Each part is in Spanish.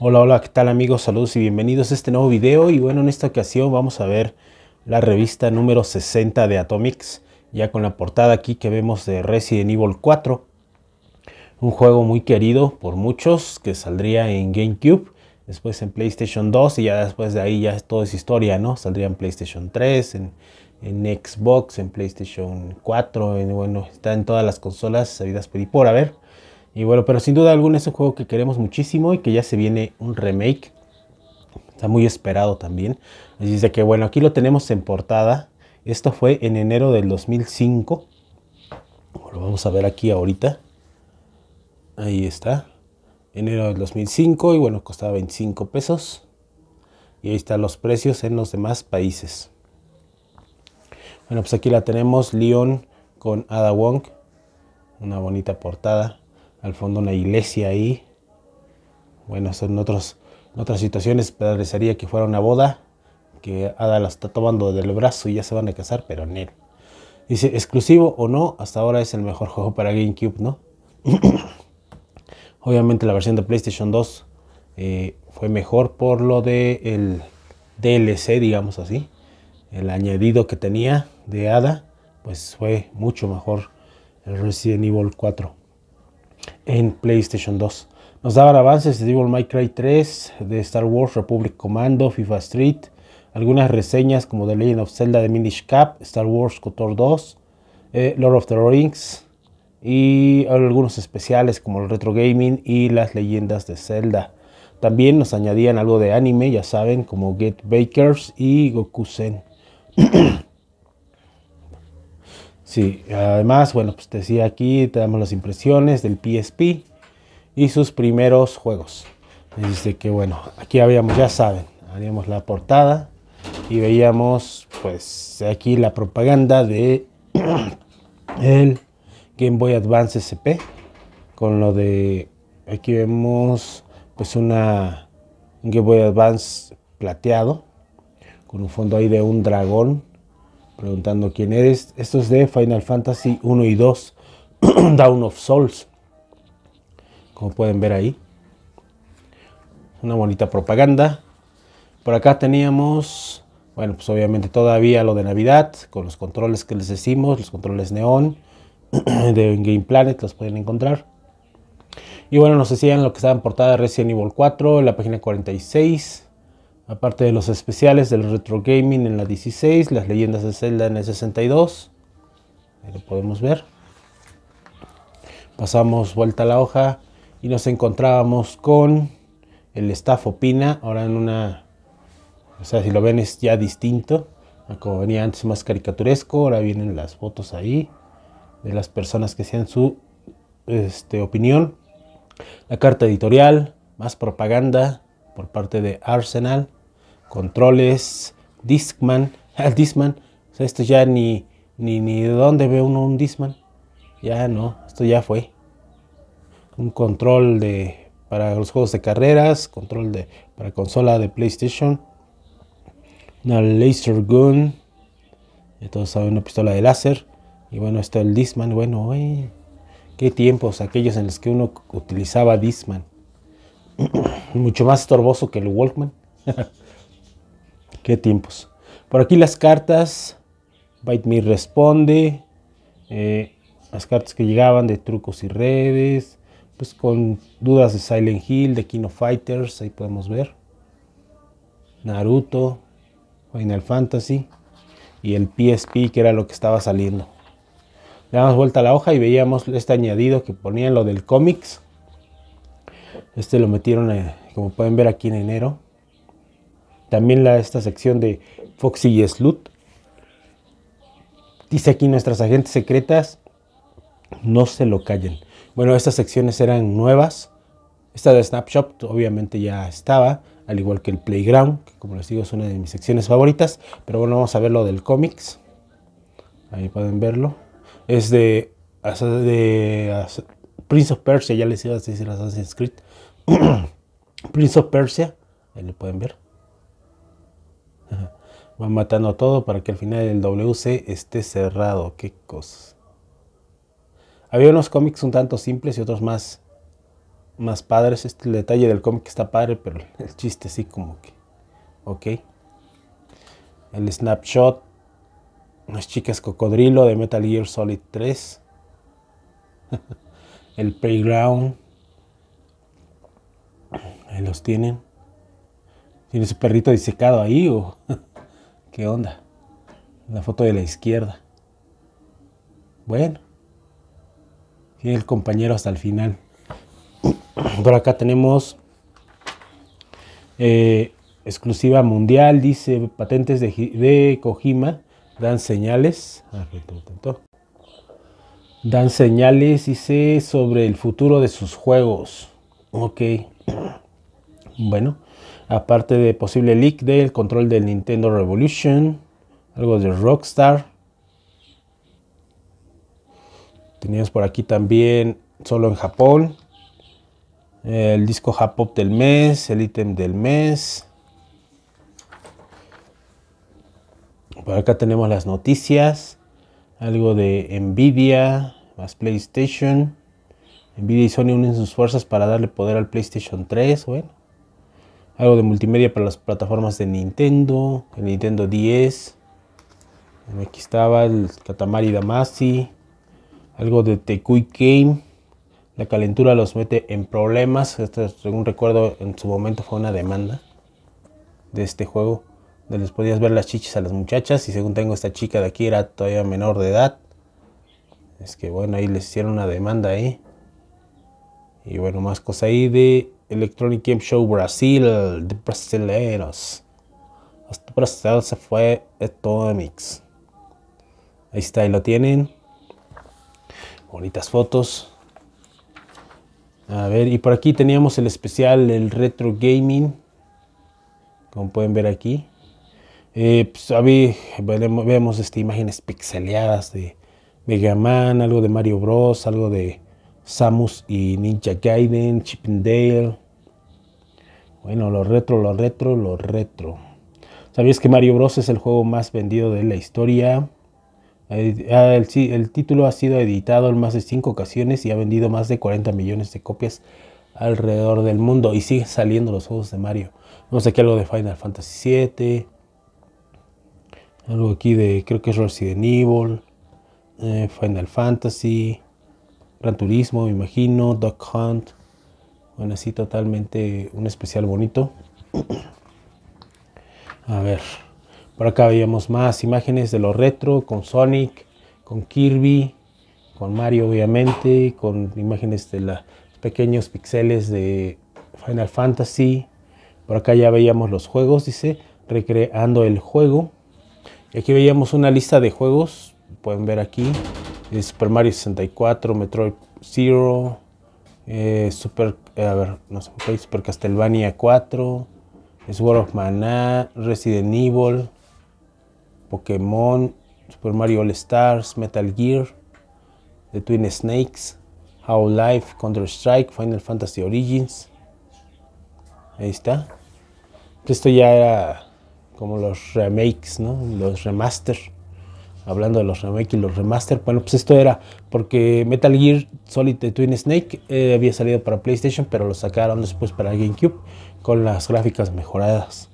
Hola, hola, ¿qué tal amigos? Saludos y bienvenidos a este nuevo video. Y bueno, en esta ocasión vamos a ver la revista número 60 de Atomics, ya con la portada aquí que vemos de Resident Evil 4. Un juego muy querido por muchos que saldría en GameCube, después en PlayStation 2 y ya después de ahí ya todo es historia, ¿no? Saldría en PlayStation 3, en, Xbox, en PlayStation 4, bueno, está en todas las consolas sabidas por y por haber. Y bueno, pero sin duda alguna es un juego que queremos muchísimo y que ya se viene un remake. Está muy esperado también. así de que bueno, aquí lo tenemos en portada. Esto fue en enero del 2005. Lo vamos a ver aquí ahorita. Ahí está. Enero del 2005 y bueno, costaba 25 pesos. Y ahí están los precios en los demás países. Bueno, pues aquí la tenemos, Leon con Ada Wong. Una bonita portada al fondo una iglesia ahí. Bueno, son en otras situaciones parecería que fuera una boda, que Ada la está tomando del brazo y ya se van a casar, pero no. Dice, exclusivo o no, hasta ahora es el mejor juego para GameCube, ¿no? Obviamente la versión de PlayStation 2 eh, fue mejor por lo de el DLC, digamos así. El añadido que tenía de Ada, pues fue mucho mejor el Resident Evil 4 en PlayStation 2. Nos daban avances de Devil May Cry 3, de Star Wars Republic Commando, FIFA Street, algunas reseñas como The Legend of Zelda de Minish Cap, Star Wars Cotor 2, eh, Lord of the Rings y algunos especiales como el retro gaming y las leyendas de Zelda. También nos añadían algo de anime, ya saben, como Get Bakers y Goku Sen. Sí, además, bueno, pues te decía aquí, te damos las impresiones del PSP y sus primeros juegos. Dice que bueno, aquí habíamos, ya saben, haríamos la portada y veíamos pues aquí la propaganda de el Game Boy Advance SP con lo de aquí vemos pues una un Game Boy Advance plateado con un fondo ahí de un dragón preguntando quién eres. Esto es de Final Fantasy 1 y 2, Down of Souls. Como pueden ver ahí. Una bonita propaganda. Por acá teníamos, bueno, pues obviamente todavía lo de Navidad, con los controles que les decimos, los controles neón de Game Planet, los pueden encontrar. Y bueno, nos decían lo que estaba en portada de Resident Evil 4, en la página 46. Aparte de los especiales del retro gaming en la 16, las leyendas de Zelda en el 62. Ahí lo podemos ver. Pasamos vuelta a la hoja y nos encontrábamos con el staff Opina, ahora en una, o sea, si lo ven es ya distinto, como venía antes más caricaturesco, ahora vienen las fotos ahí de las personas que sean su este, opinión, la carta editorial, más propaganda por parte de Arsenal, controles, Discman, ah, Discman, o sea, esto ya ni, ni, ni de dónde ve uno un Discman, ya no, esto ya fue. Un control de para los juegos de carreras, control de para consola de PlayStation, una laser gun, entonces saben una pistola de láser y bueno esto el Discman, bueno, qué tiempos aquellos en los que uno utilizaba Discman mucho más estorboso que el Walkman. Qué tiempos. Por aquí las cartas. Bite Me Responde. Eh, las cartas que llegaban de trucos y redes. Pues con dudas de Silent Hill, de Kino Fighters. Ahí podemos ver. Naruto. Final Fantasy. Y el PSP que era lo que estaba saliendo. Le damos vuelta a la hoja y veíamos este añadido que ponían lo del cómics. Este lo metieron, eh, como pueden ver aquí en enero. También la, esta sección de Foxy y Slut. Dice aquí nuestras agentes secretas, no se lo callen. Bueno, estas secciones eran nuevas. Esta de Snapshot obviamente ya estaba, al igual que el Playground, que como les digo es una de mis secciones favoritas. Pero bueno, vamos a ver lo del cómics. Ahí pueden verlo. Es de, de Prince of Persia, ya les iba a decir Assassin's script. Prince of Persia, ahí lo pueden ver. Van matando todo para que al final el WC esté cerrado. Qué cosa. Había unos cómics un tanto simples y otros más, más padres. Este el detalle del cómic está padre, pero el chiste sí como que... Ok. El snapshot. Las chicas cocodrilo de Metal Gear Solid 3. el playground. Ahí los tienen. Tiene su perrito disecado ahí o... ¿Qué onda? La foto de la izquierda. Bueno. Y el compañero hasta el final. Por acá tenemos eh, exclusiva mundial, dice patentes de, de Kojima. Dan señales. Ah, dan señales, dice, sobre el futuro de sus juegos. Ok. Bueno aparte de posible leak del control del Nintendo Revolution, algo de Rockstar. Teníamos por aquí también solo en Japón, el disco Japop del mes, el ítem del mes. Por acá tenemos las noticias, algo de Nvidia, más PlayStation. Nvidia y Sony unen sus fuerzas para darle poder al PlayStation 3, bueno algo de multimedia para las plataformas de Nintendo, el Nintendo 10. Aquí estaba el Katamari Damasi, algo de Tekui Game. La calentura los mete en problemas. Esto, según recuerdo, en su momento fue una demanda de este juego. Donde les podías ver las chichis a las muchachas. Y según tengo, esta chica de aquí era todavía menor de edad. Es que bueno, ahí les hicieron una demanda Y bueno, más cosas ahí de Electronic Game Show Brasil, de brasileños. Hasta Brasil se fue Atomics. Ahí está, ahí lo tienen. Bonitas fotos. A ver, y por aquí teníamos el especial, el retro gaming. Como pueden ver aquí. Eh, pues, vemos, este, imágenes pixeleadas de Mega Man, algo de Mario Bros, algo de Samus y Ninja Gaiden, Chippendale. Bueno, lo retro, lo retro, lo retro. ¿Sabías que Mario Bros es el juego más vendido de la historia? El, título ha sido editado en más de 5 ocasiones y ha vendido más de 40 millones de copias alrededor del mundo y siguen saliendo los juegos de Mario. Vamos aquí algo de Final Fantasy VII, algo aquí de creo que es Resident Evil, eh, Final Fantasy, Gran Turismo, me imagino, Duck Hunt. Bueno, así totalmente un especial bonito. A ver, por acá veíamos más imágenes de lo retro con Sonic, con Kirby, con Mario obviamente, con imágenes de los pequeños pixeles de Final Fantasy. Por acá ya veíamos los juegos, dice, recreando el juego. Y aquí veíamos una lista de juegos, pueden ver aquí, Super Mario 64, Metroid Zero, eh, Super, eh, a ver, no sé, Super Castlevania 4, Sword of Mana, Resident Evil, Pokémon, Super Mario All Stars, Metal Gear, The Twin Snakes, How Life, Counter Strike, Final Fantasy Origins. Ahí está. Esto ya era como los remakes, ¿no? Los remasters hablando de los remake y los remaster, bueno, pues esto era porque Metal Gear Solid de Twin Snake eh, había salido para PlayStation, pero lo sacaron después para GameCube con las gráficas mejoradas.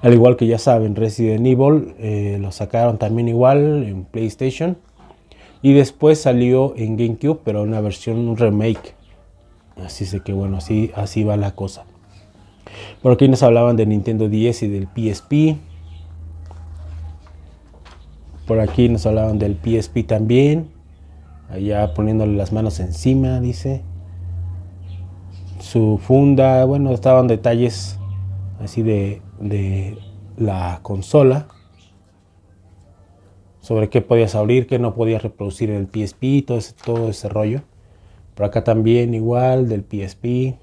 Al igual que ya saben, Resident Evil eh, lo sacaron también igual en PlayStation. Y después salió en GameCube, pero una versión un remake. Así sé que bueno, así, así va la cosa. Por aquí nos hablaban de Nintendo 10 y del PSP. Por aquí nos hablaban del PSP también. Allá poniéndole las manos encima, dice. Su funda, bueno, estaban detalles así de, de la consola. Sobre qué podías abrir, qué no podías reproducir en el PSP, todo ese, todo ese rollo. Por acá también igual del PSP.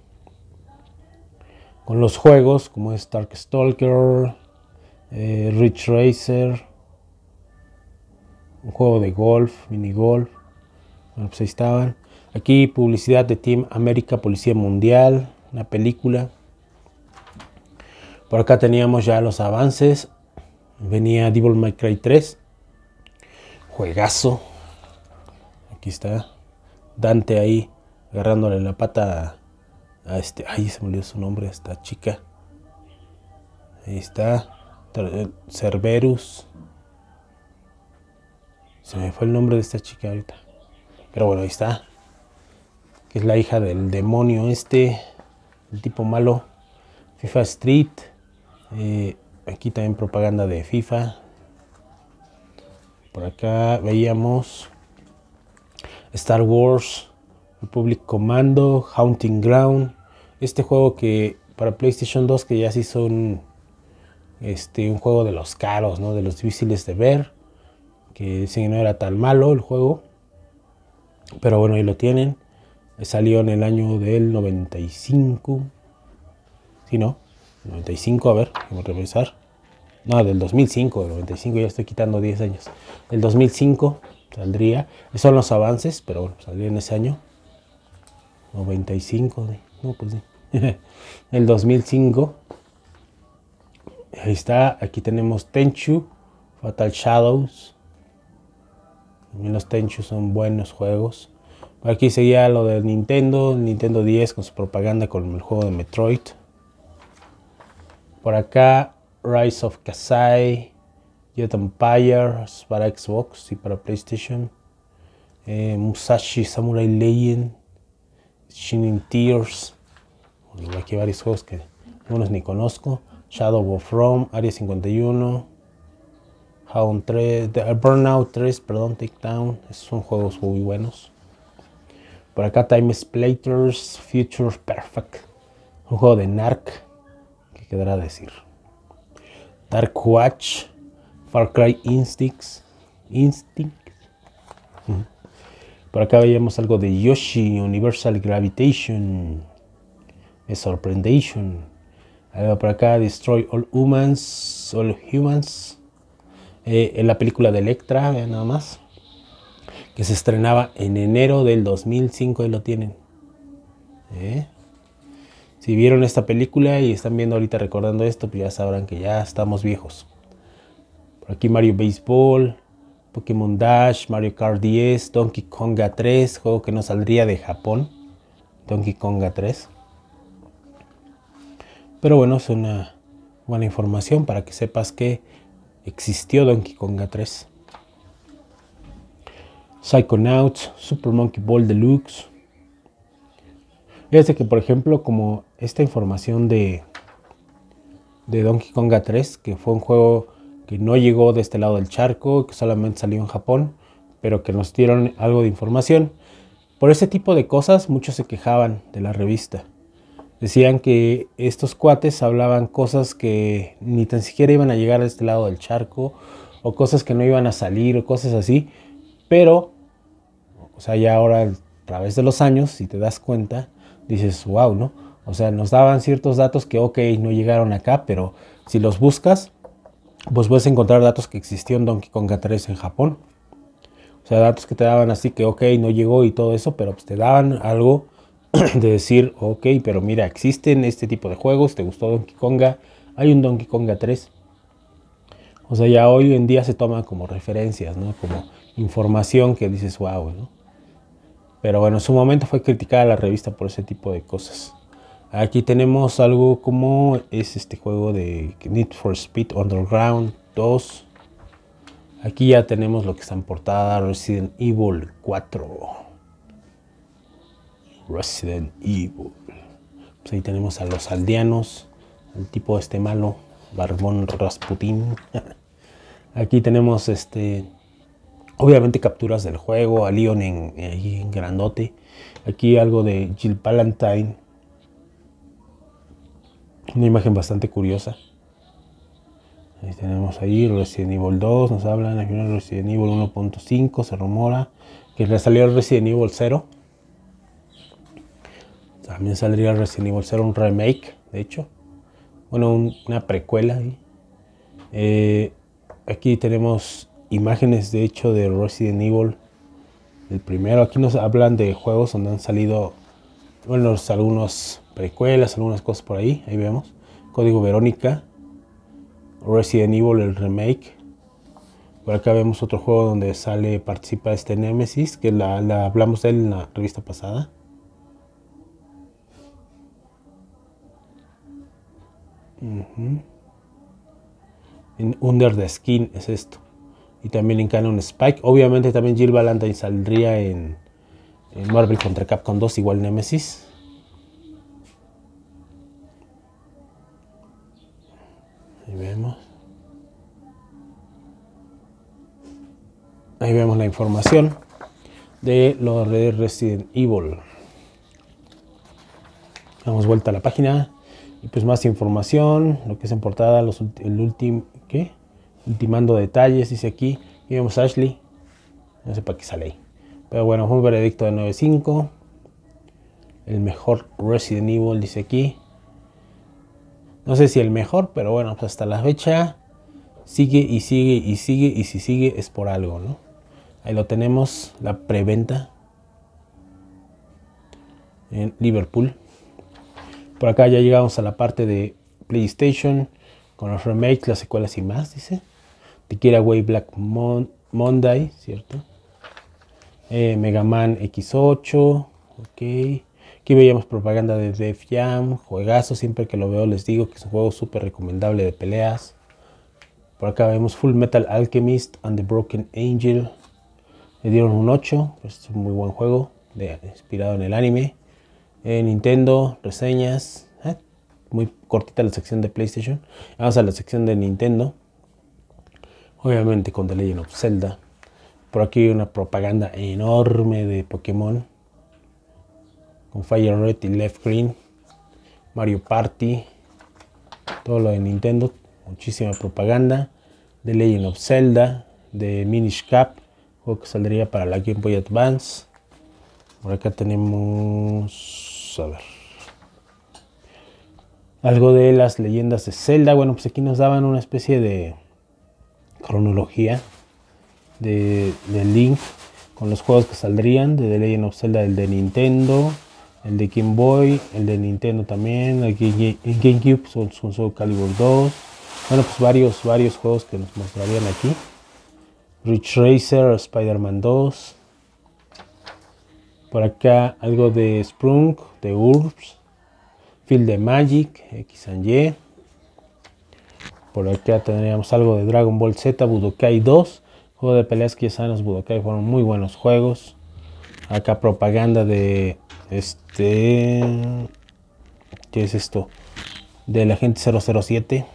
Con los juegos como es Dark Stalker, eh, Rich Racer, un juego de golf, minigolf. Bueno, pues ahí estaban. Aquí publicidad de Team América, Policía Mundial, una película. Por acá teníamos ya los avances. Venía Devil May Cry 3. Juegazo. Aquí está. Dante ahí agarrándole la pata a, este. Ay, se me olvidó su nombre, a esta chica. Ahí está. Eh, Cerberus. Se me fue el nombre de esta chica ahorita. Pero bueno, ahí está. Que es la hija del demonio este. El tipo malo. FIFA Street. Eh, aquí también propaganda de FIFA. Por acá veíamos Star Wars, Republic Commando, Haunting Ground. Este juego que para PlayStation 2 que ya sí son este, un juego de los caros, ¿no? de los difíciles de ver que que no era tan malo el juego, pero bueno, ahí lo tienen. Salió en el año del 95, si no, 95, a ver, vamos a revisar. No, del 2005, del 95, ya estoy quitando 10 años. el 2005 saldría, esos son los avances, pero bueno, saldría en ese año. 95, no, pues sí. el 2005. Ahí está, aquí tenemos Tenchu, Fatal Shadows, los Tenchu son buenos juegos. Aquí seguía lo de Nintendo, Nintendo 10 con su propaganda con el juego de Metroid. Por acá, Rise of Kasai, Jet Empires para Xbox y para PlayStation. Eh, Musashi Samurai Legend, Shining Tears. aquí hay varios juegos que algunos ni conozco. Shadow of Rome, Area 51, 3, Burnout 3, perdón, Takedown, son juegos muy buenos. Por acá Time Splaters, Future Perfect, un juego de Narc, ¿Qué quedará decir. Dark Watch, Far Cry Instincts, Instincts. Por acá veíamos algo de Yoshi, Universal Gravitation, Sorprendation. Algo por acá, Destroy All Humans, All Humans, eh, en la película de Electra, eh, nada más, que se estrenaba en enero del 2005, ahí lo tienen. Eh, si vieron esta película y están viendo ahorita recordando esto, pues ya sabrán que ya estamos viejos. Por aquí Mario Baseball, Pokémon Dash, Mario Kart 10, Donkey Konga 3, juego que no saldría de Japón. Donkey Konga 3. Pero bueno, es una buena información para que sepas que existió Donkey Konga 3. Psychonauts, Super Monkey Ball Deluxe. Fíjense que, por ejemplo, como esta información de, de Donkey Konga 3, que fue un juego que no llegó de este lado del charco, que solamente salió en Japón, pero que nos dieron algo de información. Por ese tipo de cosas muchos se quejaban de la revista. Decían que estos cuates hablaban cosas que ni tan siquiera iban a llegar a este lado del charco, o cosas que no iban a salir, o cosas así, pero, o sea, ya ahora a través de los años, si te das cuenta, dices, wow, ¿no? O sea, nos daban ciertos datos que, ok, no llegaron acá, pero si los buscas, pues puedes encontrar datos que existió en Donkey Kong 3 en Japón. O sea, datos que te daban así que, ok, no llegó y todo eso, pero pues te daban algo de decir, ok, pero mira, existen este tipo de juegos, ¿te gustó Donkey Konga? Hay un Donkey Konga 3. O sea, ya hoy en día se toma como referencias, ¿no? Como información que dices, wow, Pero bueno, en su momento fue criticada la revista por ese tipo de cosas. Aquí tenemos algo como es este juego de Need for Speed Underground 2. Aquí ya tenemos lo que está en portada, Resident Evil 4. Resident Evil. Pues ahí tenemos a los aldeanos, el tipo este malo, Barbón Rasputín. Aquí tenemos este. Obviamente capturas del juego, a Leon en, grandote. Aquí algo de Jill Palantine. Una imagen bastante curiosa. Ahí tenemos ahí Resident Evil 2, nos hablan, aquí Resident Evil 1.5, se rumora que le salió Resident Evil 0. También saldría Resident Evil 0, un remake, de hecho. Bueno, una precuela eh, aquí tenemos imágenes, de hecho, de Resident Evil. El primero, aquí nos hablan de juegos donde han salido, bueno, algunos precuelas, algunas cosas por ahí. Ahí vemos. Código Verónica. Resident Evil, el remake. Por acá vemos otro juego donde sale, participa este Nemesis, que la hablamos de él en la revista pasada. En Under the Skin es esto. Y también en Canon Spike. Obviamente también Jill Valentine saldría en, Marvel contra Capcom 2, igual Nemesis. Ahí vemos. Ahí vemos la información de los redes Resident Evil. Damos vuelta a la página. Y pues más información, lo que es en portada, el último, ¿qué? Ultimando detalles, dice aquí. Y vemos Ashley. No sé para qué sale ahí. Pero bueno, fue un veredicto de 9.5. El mejor Resident Evil, dice aquí. No sé si el mejor, pero bueno, pues hasta la fecha sigue y sigue y sigue y si sigue es por algo, ¿no? Ahí lo tenemos, la preventa en Liverpool. Por acá ya llegamos a la parte de PlayStation con los remakes, las secuelas y más, dice. Tequila Way Black Monday, ¿cierto? Eh, Mega Man X8, ok. Aquí veíamos propaganda de Def Jam, juegazo, siempre que lo veo les digo que es un juego súper recomendable de peleas. Por acá vemos Full Metal Alchemist and the Broken Angel. Le dieron un 8, es un muy buen juego, inspirado en el anime. Eh, Nintendo, reseñas. Eh, muy cortita la sección de PlayStation. Vamos ah, a la sección de Nintendo. Obviamente con The Legend of Zelda. Por aquí hay una propaganda enorme de Pokémon. Con Fire Red y Left Green. Mario Party. Todo lo de Nintendo. Muchísima propaganda. The Legend of Zelda. De Minish Cap. Juego que saldría para la Game Boy Advance. Por acá tenemos, a ver, algo de las leyendas de Zelda. Bueno, pues aquí nos daban una especie de cronología de, Link con los juegos que saldrían, de The Legend of Zelda, el de Nintendo, el de Game Boy, el de Nintendo también, el GameCube son, Calibur 2. Bueno, pues varios, varios juegos que nos mostrarían aquí. Rich Racer, Spider-Man 2, por acá algo de Sprung, de Urbs, Field de Magic, X and Y. Por acá tendríamos algo de Dragon Ball Z, Budokai 2. Juego de peleas que ya Budokai fueron muy buenos juegos. Acá propaganda de este... ¿Qué es esto? De la gente 007.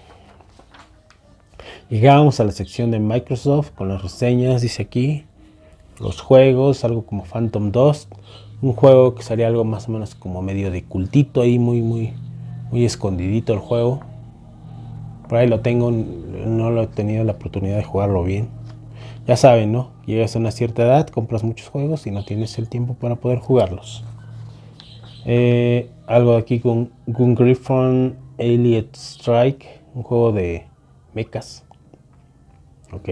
Llegamos a la sección de Microsoft con las reseñas, dice aquí los juegos, algo como Phantom 2, un juego que sería algo más o menos como medio de cultito ahí, muy, muy, muy escondidito el juego. Por ahí lo tengo, no lo he tenido la oportunidad de jugarlo bien. Ya saben, ¿no? Llegas a una cierta edad, compras muchos juegos y no tienes el tiempo para poder jugarlos. Eh, algo aquí con Gun Griffon Strike, un juego de mechas. Ok.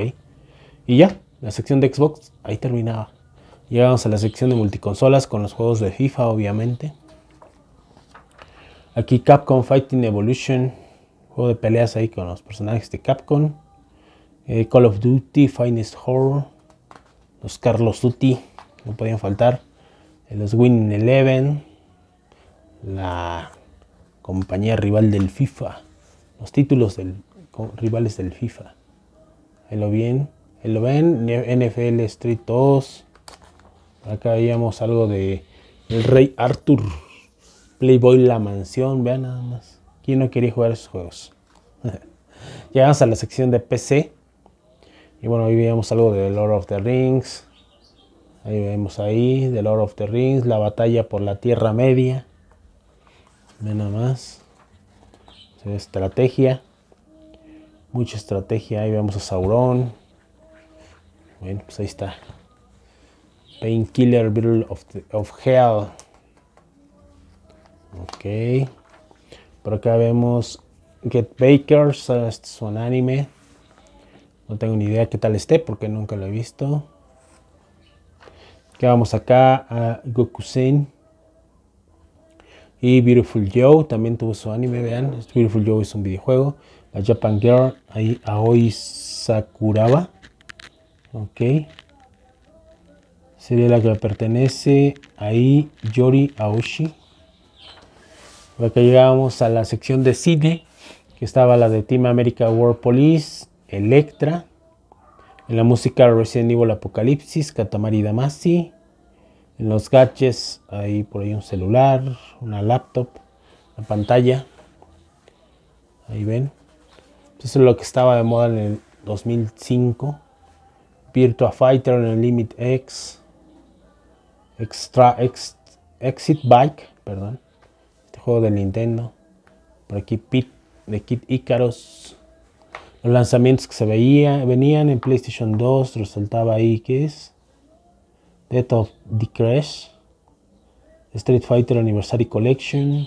Y ya, la sección de Xbox ahí terminaba. Llegamos a la sección de multiconsolas con los juegos de FIFA, obviamente. Aquí Capcom Fighting Evolution, juego de peleas ahí con los personajes de Capcom. Eh, Call of Duty, Finest Horror, los Carlos Duty, no podían faltar. Eh, los Winning Eleven, la compañía rival del FIFA, los títulos del, rivales del FIFA. Ahí lo bien. Lo ven, NFL Street 2. Acá veíamos algo de El Rey Arthur. Playboy La Mansión, vean nada más. ¿Quién no quería jugar esos juegos? Llegamos a la sección de PC. Y bueno, ahí veíamos algo de Lord of the Rings. Ahí vemos ahí, The Lord of the Rings, la batalla por la Tierra Media. Vean nada más. Estrategia. Mucha estrategia. Ahí vemos a Sauron. Bueno, pues ahí está. Painkiller Battle of, of Hell. Ok. Por acá vemos Get Bakers. Este es un anime. No tengo ni idea qué tal esté porque nunca lo he visto. Que vamos acá a Sen Y Beautiful Joe también tuvo su anime, vean. Beautiful Joe es un videojuego. La Japan Girl, ahí Aoi Sakuraba ok sería la que pertenece ahí Yori Aoshi acá llegábamos a la sección de cine que estaba la de Team America World Police Electra en la música Resident Evil Apocalipsis Katamari Damasi. en los gadgets ahí por ahí un celular una laptop la pantalla ahí ven eso es lo que estaba de moda en el 2005 Virtua Fighter Limit X, Extra, Exit Bike, perdón, este juego de Nintendo, por aquí Pit, de Kid Icarus, los lanzamientos que se veía, venían en PlayStation 2, resaltaba ahí que es Death of the Crash, Street Fighter Anniversary Collection,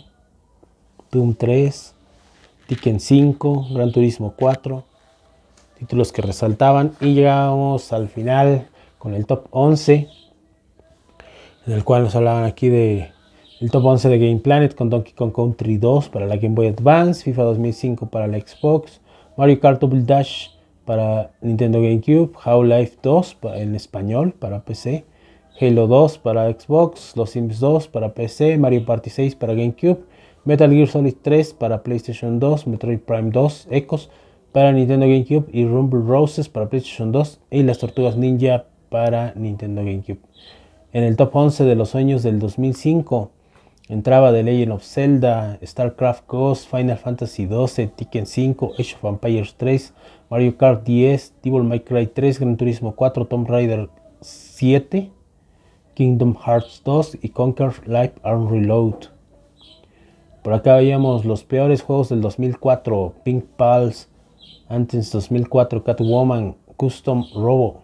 Doom 3, Tekken 5, Gran Turismo 4, títulos que resaltaban y llegamos al final con el top 11 en el cual nos hablaban aquí de el top 11 de Game Planet con Donkey Kong Country 2 para la Game Boy Advance, FIFA 2005 para la Xbox, Mario Kart Double Dash para Nintendo GameCube, How Life 2 en español para PC, Halo 2 para Xbox, Los Sims 2 para PC, Mario Party 6 para GameCube, Metal Gear Solid 3 para PlayStation 2, Metroid Prime 2, Echoes, para Nintendo GameCube y Rumble Roses para PlayStation 2 y Las Tortugas Ninja para Nintendo GameCube. En el top 11 de los sueños del 2005 entraba The Legend of Zelda, StarCraft Ghost, Final Fantasy XII, Tekken 5, Age of Empires 3, Mario Kart 10, Devil May Cry 3, Gran Turismo 4, Tomb Raider 7, Kingdom Hearts 2 y Conquer Life and Reload. Por acá veíamos los peores juegos del 2004, Pink Pals, antes 2004, Catwoman, Custom Robo,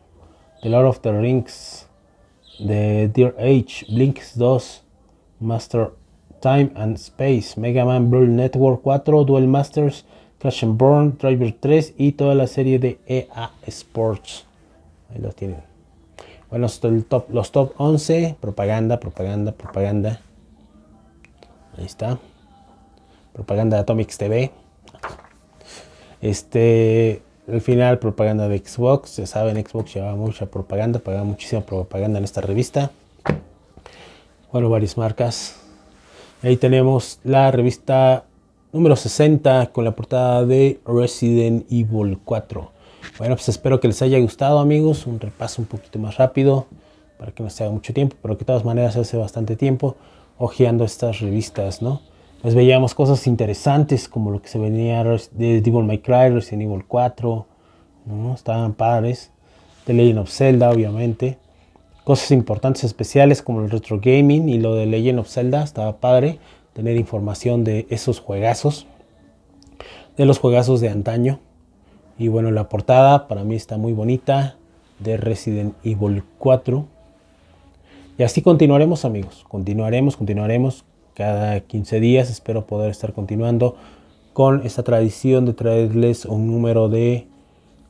The Lord of the Rings, The Dear Age, Blinks 2, Master Time and Space, Mega Man Brawl Network 4, Duel Masters, Crash and Burn, Driver 3 y toda la serie de EA Sports. Ahí los tienen. Bueno, los top 11, propaganda, propaganda, propaganda. Ahí está. Propaganda de Atomics TV. Este, al final, propaganda de Xbox. Ya saben, Xbox llevaba mucha propaganda, pagaba muchísima propaganda en esta revista. Bueno, varias marcas. Ahí tenemos la revista número 60 con la portada de Resident Evil 4. Bueno, pues espero que les haya gustado amigos, un repaso un poquito más rápido para que no se haga mucho tiempo, pero que de todas maneras hace bastante tiempo hojeando estas revistas, ¿no? Pues veíamos cosas interesantes como lo que se venía de Devil May Cry, Resident Evil 4, ¿no? estaban padres. The Legend of Zelda, obviamente. Cosas importantes especiales como el retro gaming y lo de Legend of Zelda, estaba padre tener información de esos juegazos, de los juegazos de antaño. Y bueno, la portada para mí está muy bonita de Resident Evil 4. Y así continuaremos amigos, continuaremos, continuaremos cada 15 días. Espero poder estar continuando con esta tradición de traerles un número de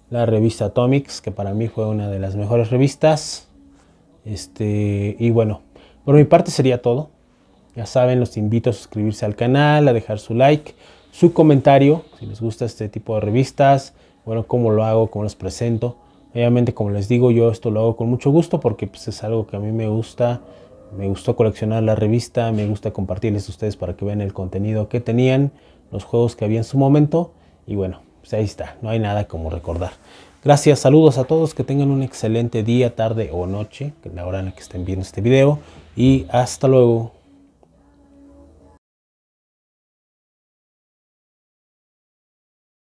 la revista Atomics, que para mí fue una de las mejores revistas. Este, y bueno, por mi parte sería todo. Ya saben, los invito a suscribirse al canal, a dejar su like, su comentario, si les gusta este tipo de revistas, bueno, cómo lo hago, cómo los presento. Obviamente, como les digo, yo esto lo hago con mucho gusto porque pues, es algo que a mí me gusta me gustó coleccionar la revista, me gusta compartirles a ustedes para que vean el contenido que tenían, los juegos que había en su momento y bueno, pues ahí está, no hay nada como recordar. Gracias, saludos a todos, que tengan un excelente día, tarde o noche, la hora en la que estén viendo este video y hasta luego.